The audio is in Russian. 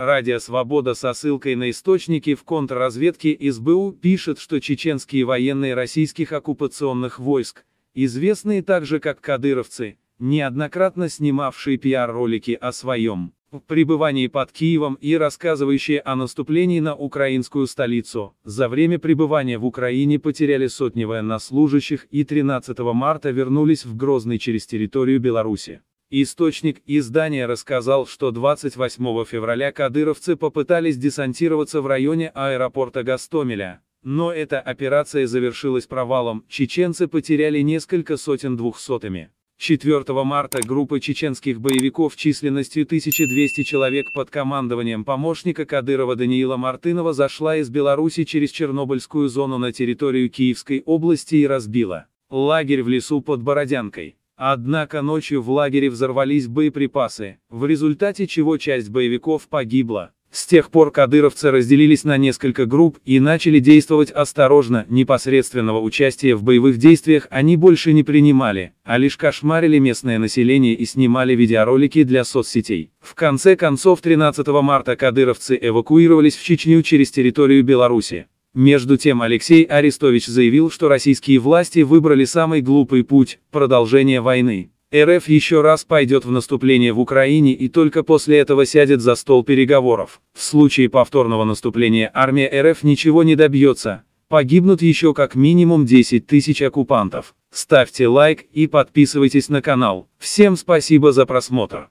Радио «Свобода» со ссылкой на источники в контрразведке СБУ пишет, что чеченские военные российских оккупационных войск, известные также как кадыровцы, неоднократно снимавшие пиар-ролики о своем пребывании под Киевом и рассказывающие о наступлении на украинскую столицу, за время пребывания в Украине потеряли сотни военнослужащих и 13 марта вернулись в Грозный через территорию Беларуси. Источник издания рассказал, что 28 февраля кадыровцы попытались десантироваться в районе аэропорта Гастомеля. Но эта операция завершилась провалом, чеченцы потеряли несколько сотен двухсотыми. 4 марта группа чеченских боевиков численностью 1200 человек под командованием помощника Кадырова Даниила Мартынова зашла из Беларуси через Чернобыльскую зону на территорию Киевской области и разбила лагерь в лесу под Бородянкой. Однако ночью в лагере взорвались боеприпасы, в результате чего часть боевиков погибла. С тех пор кадыровцы разделились на несколько групп и начали действовать осторожно, непосредственного участия в боевых действиях они больше не принимали, а лишь кошмарили местное население и снимали видеоролики для соцсетей. В конце концов 13 марта кадыровцы эвакуировались в Чечню через территорию Беларуси. Между тем Алексей Арестович заявил, что российские власти выбрали самый глупый путь – продолжение войны. РФ еще раз пойдет в наступление в Украине и только после этого сядет за стол переговоров. В случае повторного наступления армия РФ ничего не добьется. Погибнут еще как минимум 10 тысяч оккупантов. Ставьте лайк и подписывайтесь на канал. Всем спасибо за просмотр.